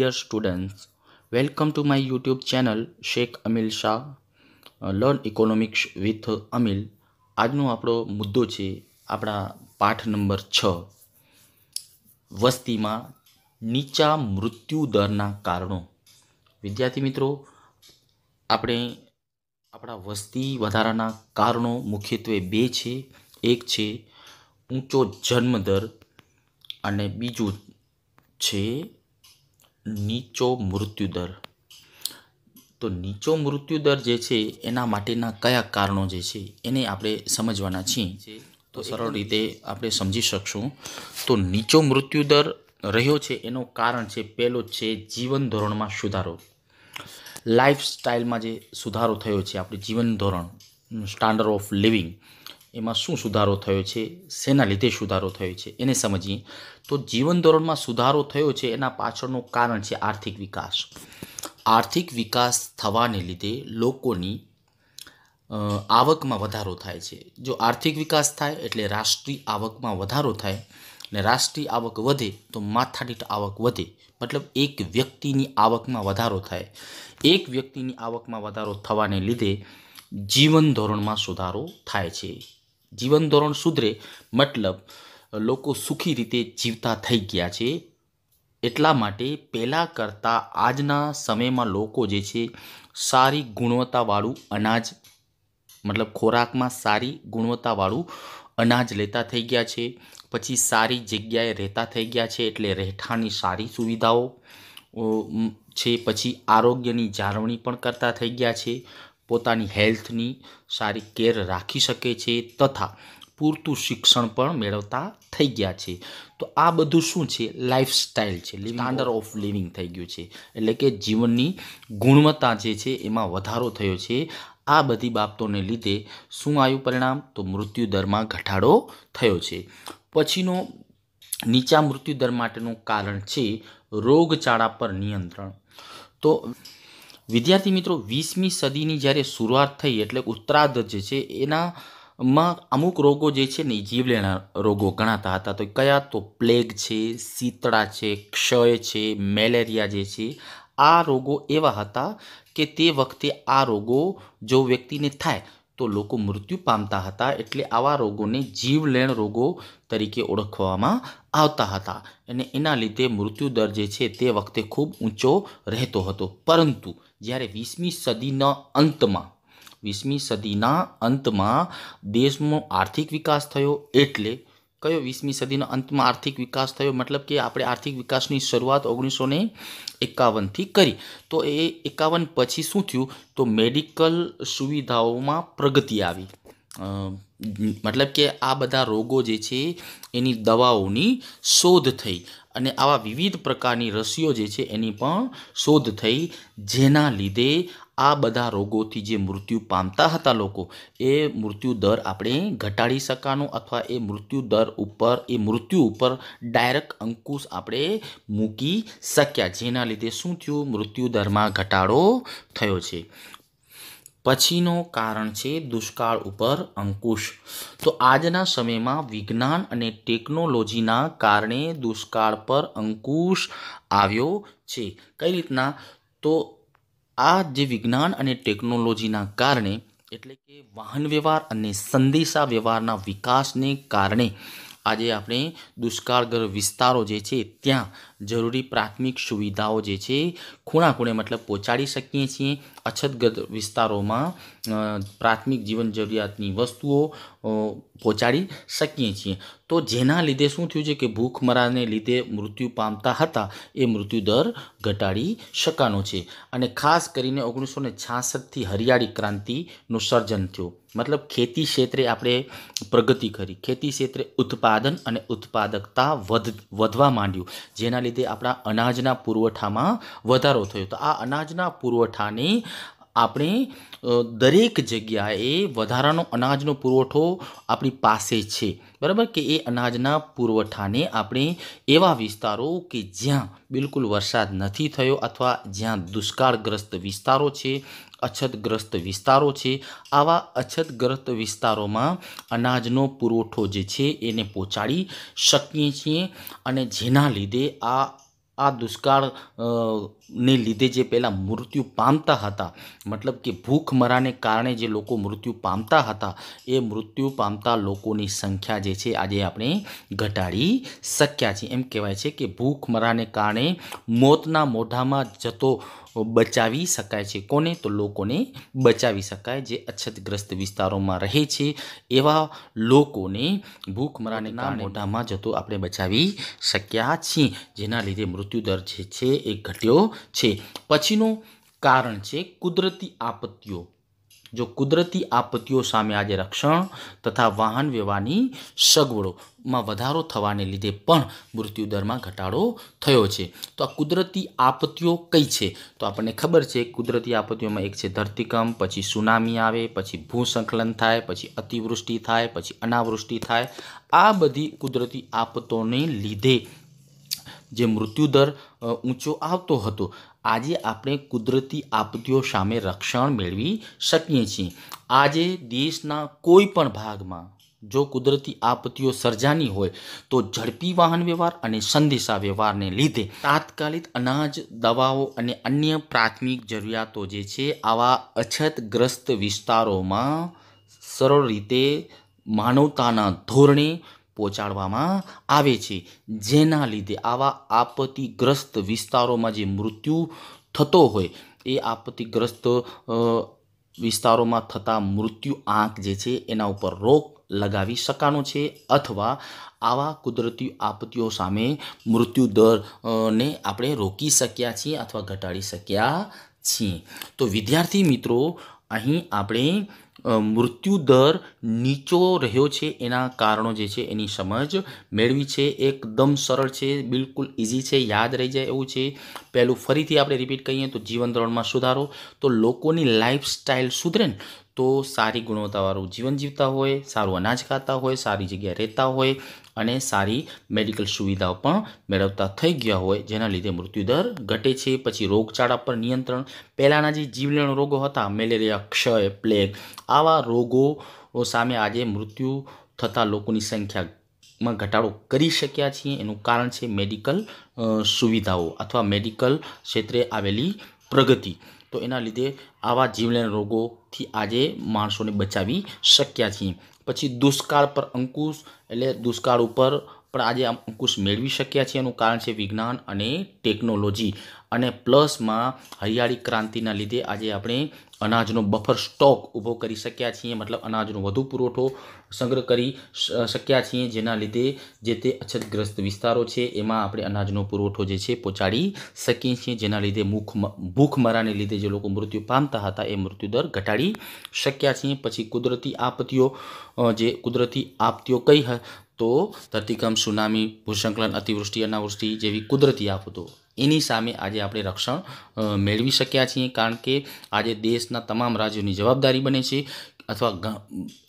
dear students welcome to my youtube channel Shaikh Amil Shah learn economics with Amil આજનો આપણો મુદ્દો છે આપણા પાઠ નંબર છ વસ્તીમાં નીચા મૃત્યુ દરના કારણો વિદ્યાર્થી મિત્રો આપણે આપણા વસ્તી વધારાના કારણો મુખ્યત્વે બે છે એક છે ઊંચો જન્મદર અને બીજું છે નીચો મૃત્યુદર તો નીચો મૃત્યુદર જે છે એના માટેના કયા કારણો જે છે એને આપણે સમજવાના છીએ તો સરળ રીતે આપણે સમજી શકશું તો નીચો મૃત્યુદર રહ્યો છે એનું કારણ છે પહેલો છે જીવન ધોરણમાં સુધારો લાઈફ સ્ટાઇલમાં જે સુધારો થયો છે આપણે જીવન ધોરણ સ્ટાન્ડર્ડ ઓફ લિવિંગ એમાં શું સુધારો થયો છે શેના લીધે સુધારો થયો છે એને સમજીએ તો જીવન ધોરણમાં સુધારો થયો છે એના પાછળનું કારણ છે આર્થિક વિકાસ આર્થિક વિકાસ થવાને લીધે લોકોની આવકમાં વધારો થાય છે જો આર્થિક વિકાસ થાય એટલે રાષ્ટ્રીય આવકમાં વધારો થાય અને રાષ્ટ્રીય આવક વધે તો માથાદીઠ આવક વધે મતલબ એક વ્યક્તિની આવકમાં વધારો થાય એક વ્યક્તિની આવકમાં વધારો થવાને લીધે જીવન ધોરણમાં સુધારો થાય છે જીવન ધોરણ સુધરે મતલબ લોકો સુખી રીતે જીવતા થઈ ગયા છે એટલા માટે પહેલાં કરતાં આજના સમયમાં લોકો જે છે સારી ગુણવત્તાવાળું અનાજ મતલબ ખોરાકમાં સારી ગુણવત્તાવાળું અનાજ લેતા થઈ ગયા છે પછી સારી જગ્યાએ રહેતા થઈ ગયા છે એટલે રહેઠાણની સારી સુવિધાઓ છે પછી આરોગ્યની જાળવણી પણ કરતા થઈ ગયા છે પોતાની હેલ્થની સારી કેર રાખી શકે છે તથા પૂરતું શિક્ષણ પણ મેળવતા થઈ ગયા છે તો આ બધું શું છે લાઈફસ્ટાઈલ છે સ્ટાન્ડર્ડ ઓફ લિવિંગ થઈ ગયું છે એટલે કે જીવનની ગુણવત્તા જે છે એમાં વધારો થયો છે આ બધી બાબતોને લીધે શું આવ્યું પરિણામ તો મૃત્યુદરમાં ઘટાડો થયો છે પછીનો નીચા મૃત્યુદર માટેનું કારણ છે રોગચાળા પર નિયંત્રણ તો વિદ્યાર્થી મિત્રો વીસમી સદીની જ્યારે શરૂઆત થઈ એટલે ઉત્તરાર્ધ જે છે એનામાં અમુક રોગો જે છે ને જીવલેણા રોગો ગણાતા હતા તો કયા તો પ્લેગ છે શીતળા છે ક્ષય છે મેલેરિયા જે છે આ રોગો એવા હતા કે તે વખતે આ રોગો જો વ્યક્તિને થાય તો લોકો મૃત્યુ પામતા હતા એટલે આવા રોગોને જીવલેણ રોગો તરીકે ઓળખવામાં આવતા હતા અને એના લીધે મૃત્યુદર જે છે તે વખતે ખૂબ ઊંચો રહેતો હતો પરંતુ જ્યારે વીસમી સદીના અંતમાં વીસમી સદીના અંતમાં દેશનો આર્થિક વિકાસ થયો એટલે કયો વીસમી સદીના અંતમાં આર્થિક વિકાસ થયો મતલબ કે આપણે આર્થિક વિકાસની શરૂઆત ઓગણીસો ને એકાવનથી કરી તો એ એકાવન પછી શું થયું તો મેડિકલ સુવિધાઓમાં પ્રગતિ આવી મતલબ કે આ બધા રોગો જે છે એની દવાઓની શોધ થઈ અને આવા વિવિધ પ્રકારની રસીઓ જે છે એની પણ શોધ થઈ જેના લીધે આ બધા રોગોથી જે મૃત્યુ પામતા હતા લોકો એ મૃત્યુ દર આપણે ઘટાડી શકાનો અથવા એ મૃત્યુ દર ઉપર એ મૃત્યુ ઉપર ડાયરેક્ટ અંકુશ આપણે મૂકી શક્યા જેના લીધે શું થયું મૃત્યુ દરમાં ઘટાડો થયો છે પછીનો કારણ છે દુષ્કાળ ઉપર અંકુશ તો આજના સમયમાં વિજ્ઞાન અને ટેકનોલોજીના કારણે દુષ્કાળ પર અંકુશ આવ્યો છે કઈ રીતના તો આ જે વિજ્ઞાન અને ટેકનોલોજીના કારણે એટલે કે વાહન વ્યવહાર અને સંદેશા વ્યવહારના વિકાસને કારણે આજે આપણે દુષ્કાળગ્રસ્ત વિસ્તારો જે છે ત્યાં જરૂરી પ્રાથમિક સુવિધાઓ જે છે ખૂણા ખૂણે મતલબ પહોંચાડી શકીએ છીએ અછતગત વિસ્તારોમાં પ્રાથમિક જીવન જરૂરિયાતની વસ્તુઓ પહોંચાડી શકીએ છીએ તો જેના લીધે શું થયું છે કે ભૂખમરાને લીધે મૃત્યુ પામતા હતા એ મૃત્યુદર ઘટાડી શકાનો છે અને ખાસ કરીને ઓગણીસો ને છાસઠથી હરિયાળી ક્રાંતિનું સર્જન થયું મતલબ ખેતી ક્ષેત્રે આપણે પ્રગતિ કરી ખેતી ક્ષેત્રે ઉત્પાદન અને ઉત્પાદકતા વધ વધવા માંડ્યું જેના લીધે લીધે આપણા અનાજના પુરવઠામાં વધારો થયો તો આ અનાજના પુરવઠાની આપણે દરેક જગ્યાએ વધારાનો અનાજનો પુરવઠો આપણી પાસે છે બરાબર કે એ અનાજના પુરવઠાને આપણે એવા વિસ્તારો કે જ્યાં બિલકુલ વરસાદ નથી થયો અથવા જ્યાં દુષ્કાળગ્રસ્ત વિસ્તારો છે અછતગ્રસ્ત વિસ્તારો છે આવા અછતગ્રસ્ત વિસ્તારોમાં અનાજનો પુરવઠો જે છે એને પહોંચાડી શકીએ છીએ અને જેના લીધે આ આ દુષ્કાળ ને લીધે જે પહેલાં મૃત્યુ પામતા હતા મતલબ કે ભૂખમરાને કારણે જે લોકો મૃત્યુ પામતા હતા એ મૃત્યુ પામતા લોકોની સંખ્યા જે છે આજે આપણે ઘટાડી શક્યા છીએ એમ કહેવાય છે કે ભૂખમરાને કારણે મોતના મોઢામાં જતો બચાવી શકાય છે કોને તો લોકોને બચાવી શકાય જે અછતગ્રસ્ત વિસ્તારોમાં રહે છે એવા લોકોને ભૂખમરાના મોઢામાં જતો આપણે બચાવી શક્યા છીએ જેના લીધે મૃત્યુદર જે છે એ ઘટ્યો છે પછીનું કારણ છે કુદરતી આપત્તિઓ જો કુદરતી આપત્તિઓ સામે આજે રક્ષણ તથા વાહન વ્યવહારની સગવડોમાં વધારો થવાને લીધે પણ મૃત્યુદરમાં ઘટાડો થયો છે તો આ કુદરતી આપત્તિઓ કઈ છે તો આપણને ખબર છે કુદરતી આપત્તિઓમાં એક છે ધરતીકંપ પછી સુનામી આવે પછી ભૂસંકલન થાય પછી અતિવૃષ્ટિ થાય પછી અનાવૃષ્ટિ થાય આ બધી કુદરતી આપતોને લીધે જે મૃત્યુદર ઊંચો આવતો હતો આજે આપણે કુદરતી આપત્તિઓ સામે રક્ષણ મેળવી શકીએ છીએ આજે દેશના કોઈ પણ ભાગમાં જો કુદરતી આપત્તિઓ સર્જાની હોય તો ઝડપી વાહન વ્યવહાર અને સંદેશા વ્યવહારને લીધે તાત્કાલિક અનાજ દવાઓ અને અન્ય પ્રાથમિક જરૂરિયાતો જે છે આવા અછતગ્રસ્ત વિસ્તારોમાં સરળ રીતે માનવતાના ધોરણે પહોંચાડવામાં આવે છે જેના લીધે આવા આપત્તિગ્રસ્ત વિસ્તારોમાં જે મૃત્યુ થતો હોય એ આપત્તિગ્રસ્ત વિસ્તારોમાં થતા મૃત્યુ આંક જે છે એના ઉપર રોક લગાવી શકાનો છે અથવા આવા કુદરતી આપત્તિઓ સામે મૃત્યુ દર ને આપણે રોકી શક્યા છીએ અથવા ઘટાડી શક્યા છીએ તો વિદ્યાર્થી મિત્રો અહીં આપણે મૃત્યુદર નીચો રહ્યો છે એના કારણો જે છે એની સમજ મેળવી છે એકદમ સરળ છે બિલકુલ ઇઝી છે યાદ રહી જાય એવું છે પહેલું ફરીથી આપણે રિપીટ કહીએ તો જીવન ધોરણમાં સુધારો તો લોકોની લાઈફસ્ટાઈલ સુધરે ને તો સારી ગુણવત્તાવાળું જીવન જીવતા હોય સારું અનાજ ખાતા હોય સારી જગ્યાએ રહેતા હોય અને સારી મેડિકલ સુવિધાઓ પણ મેળવતા થઈ ગયા હોય જેના લીધે મૃત્યુદર ઘટે છે પછી રોગચાળા પર નિયંત્રણ પહેલાંના જે જીવલેણ રોગો હતા મેલેરિયા ક્ષય પ્લેગ આવા રોગો સામે આજે મૃત્યુ થતા લોકોની સંખ્યામાં ઘટાડો કરી શક્યા છીએ એનું કારણ છે મેડિકલ સુવિધાઓ અથવા મેડિકલ ક્ષેત્રે આવેલી પ્રગતિ તો એના લીધે આવા જીવલેણ રોગોથી આજે માણસોને બચાવી શક્યા છીએ પછી દુષ્કાળ પર અંકુશ એટલે દુષ્કાળ ઉપર પણ આજે આમ અંકુશ મેળવી શક્યા છીએ એનું કારણ છે વિજ્ઞાન અને ટેકનોલોજી અને પ્લસમાં હરિયાળી ક્રાંતિના લીધે આજે આપણે અનાજનો બફર સ્ટોક ઊભો કરી શક્યા છીએ મતલબ અનાજનો વધુ પુરવઠો સંગ્રહ કરી શક્યા છીએ જેના લીધે જે તે અછતગ્રસ્ત વિસ્તારો છે એમાં આપણે અનાજનો પુરવઠો જે છે પહોંચાડી શકીએ છીએ જેના લીધે મુખ ભૂખમરાને લીધે જે લોકો મૃત્યુ પામતા હતા એ મૃત્યુદર ઘટાડી શક્યા છીએ પછી કુદરતી આપત્તિઓ જે કુદરતી આપત્તિઓ કઈ તો ધરતીકંપ સુનામી ભૂસંકલન અતિવૃષ્ટિ અનાવૃષ્ટિ જેવી કુદરતી આપતો એની સામે આજે આપણે રક્ષણ મેળવી શક્યા છીએ કારણ કે આજે દેશના તમામ રાજ્યોની જવાબદારી બને છે અથવા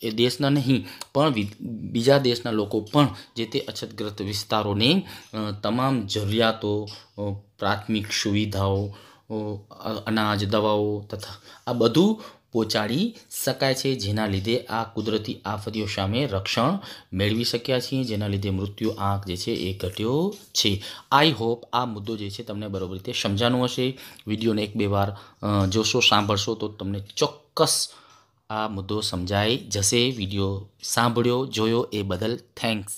એ દેશના નહીં પણ બીજા દેશના લોકો પણ જે તે અછતગ્રસ્ત વિસ્તારોને તમામ જરૂરિયાતો પ્રાથમિક સુવિધાઓ અનાજ દવાઓ તથા આ બધું પહોંચાડી શકાય છે જેના લીધે આ કુદરતી આફતીઓ સામે રક્ષણ મેળવી શક્યા છીએ જેના લીધે મૃત્યુ આંક જે છે એ ઘટ્યો છે આઈ હોપ આ મુદ્દો જે છે તમને બરાબર રીતે સમજાનો હશે વિડીયોને એક બે વાર જોશો સાંભળશો તો તમને ચોક્કસ આ મુદ્દો સમજાઈ જશે વિડીયો સાંભળ્યો જોયો એ બદલ થેન્ક્સ